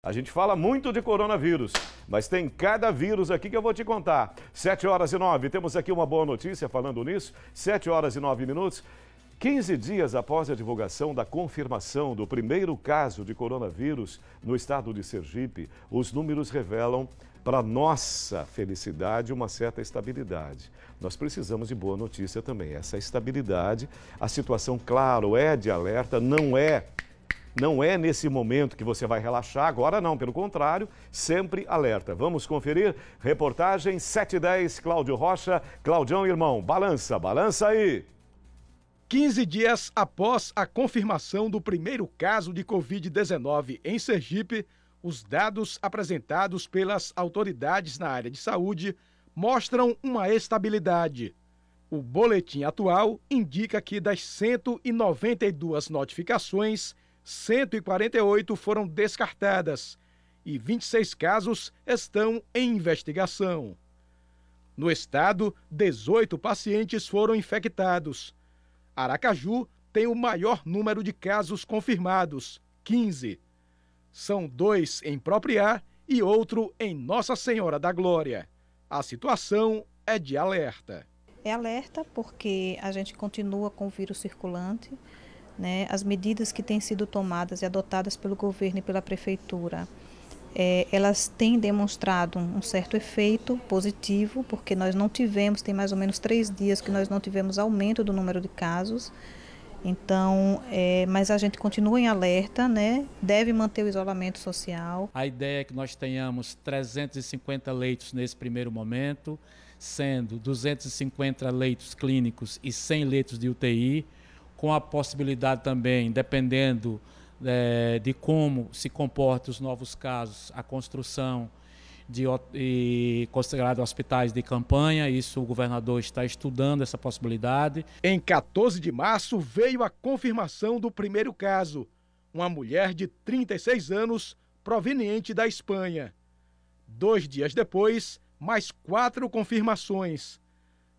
A gente fala muito de coronavírus, mas tem cada vírus aqui que eu vou te contar. 7 horas e 9, temos aqui uma boa notícia falando nisso. 7 horas e 9 minutos. 15 dias após a divulgação da confirmação do primeiro caso de coronavírus no estado de Sergipe, os números revelam, para nossa felicidade, uma certa estabilidade. Nós precisamos de boa notícia também. Essa estabilidade, a situação, claro, é de alerta, não é não é nesse momento que você vai relaxar, agora não, pelo contrário, sempre alerta. Vamos conferir reportagem 710, Cláudio Rocha, Claudião Irmão. Balança, balança aí! 15 dias após a confirmação do primeiro caso de Covid-19 em Sergipe, os dados apresentados pelas autoridades na área de saúde mostram uma estabilidade. O boletim atual indica que das 192 notificações, 148 foram descartadas e 26 casos estão em investigação. No estado, 18 pacientes foram infectados. Aracaju tem o maior número de casos confirmados, 15. São dois em Propriá e outro em Nossa Senhora da Glória. A situação é de alerta. É alerta porque a gente continua com o vírus circulante né, as medidas que têm sido tomadas e adotadas pelo governo e pela prefeitura, é, elas têm demonstrado um certo efeito positivo, porque nós não tivemos, tem mais ou menos três dias que nós não tivemos aumento do número de casos. Então, é, mas a gente continua em alerta, né? Deve manter o isolamento social. A ideia é que nós tenhamos 350 leitos nesse primeiro momento, sendo 250 leitos clínicos e 100 leitos de UTI com a possibilidade também, dependendo é, de como se comportam os novos casos, a construção de e considerado hospitais de campanha. Isso o governador está estudando essa possibilidade. Em 14 de março veio a confirmação do primeiro caso, uma mulher de 36 anos proveniente da Espanha. Dois dias depois, mais quatro confirmações.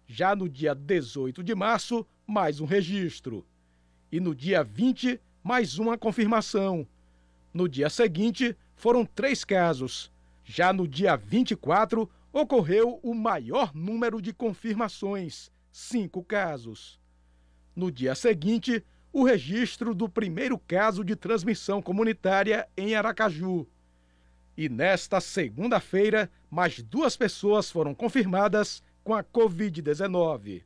Já no dia 18 de março, mais um registro. E no dia 20, mais uma confirmação. No dia seguinte, foram três casos. Já no dia 24, ocorreu o maior número de confirmações, cinco casos. No dia seguinte, o registro do primeiro caso de transmissão comunitária em Aracaju. E nesta segunda-feira, mais duas pessoas foram confirmadas com a Covid-19.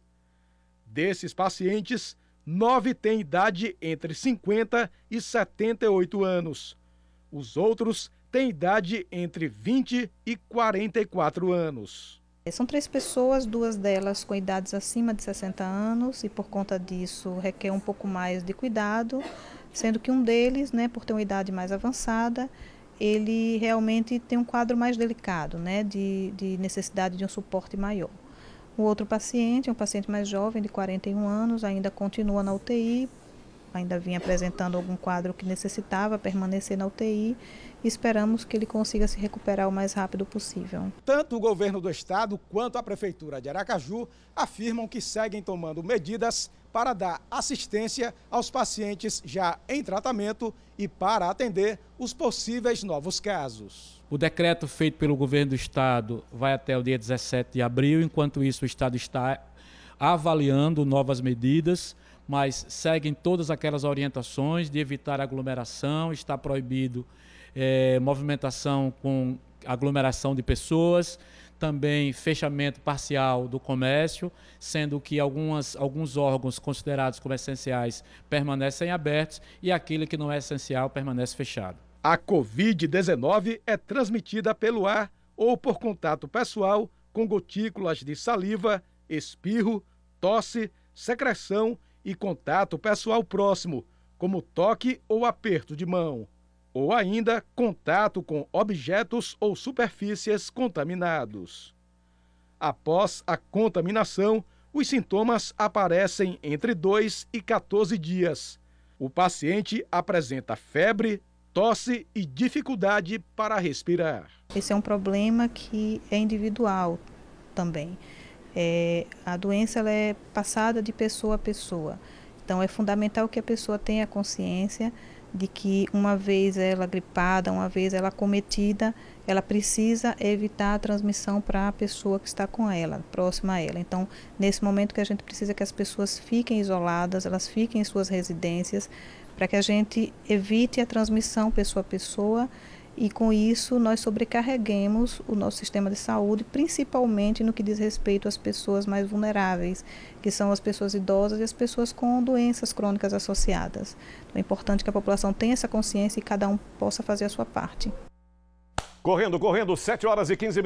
Desses pacientes, nove têm idade entre 50 e 78 anos. Os outros têm idade entre 20 e 44 anos. É, são três pessoas, duas delas com idades acima de 60 anos e por conta disso requer um pouco mais de cuidado, sendo que um deles, né, por ter uma idade mais avançada, ele realmente tem um quadro mais delicado, né, de, de necessidade de um suporte maior. O outro paciente, um paciente mais jovem, de 41 anos, ainda continua na UTI, ainda vinha apresentando algum quadro que necessitava permanecer na UTI e esperamos que ele consiga se recuperar o mais rápido possível. Tanto o governo do estado quanto a prefeitura de Aracaju afirmam que seguem tomando medidas para dar assistência aos pacientes já em tratamento e para atender os possíveis novos casos. O decreto feito pelo governo do estado vai até o dia 17 de abril, enquanto isso o estado está avaliando novas medidas, mas seguem todas aquelas orientações de evitar aglomeração, está proibido é, movimentação com aglomeração de pessoas, também fechamento parcial do comércio, sendo que algumas, alguns órgãos considerados como essenciais permanecem abertos e aquele que não é essencial permanece fechado. A Covid-19 é transmitida pelo ar ou por contato pessoal com gotículas de saliva, espirro, tosse, secreção e contato pessoal próximo, como toque ou aperto de mão ou ainda contato com objetos ou superfícies contaminados. Após a contaminação, os sintomas aparecem entre 2 e 14 dias. O paciente apresenta febre, tosse e dificuldade para respirar. Esse é um problema que é individual também. É, a doença ela é passada de pessoa a pessoa. Então é fundamental que a pessoa tenha consciência de que uma vez ela gripada, uma vez ela cometida, ela precisa evitar a transmissão para a pessoa que está com ela, próxima a ela. Então, nesse momento que a gente precisa que as pessoas fiquem isoladas, elas fiquem em suas residências, para que a gente evite a transmissão pessoa a pessoa e com isso nós sobrecarreguemos o nosso sistema de saúde, principalmente no que diz respeito às pessoas mais vulneráveis, que são as pessoas idosas e as pessoas com doenças crônicas associadas. Então é importante que a população tenha essa consciência e cada um possa fazer a sua parte. Correndo, correndo, 7 horas e 15 minutos.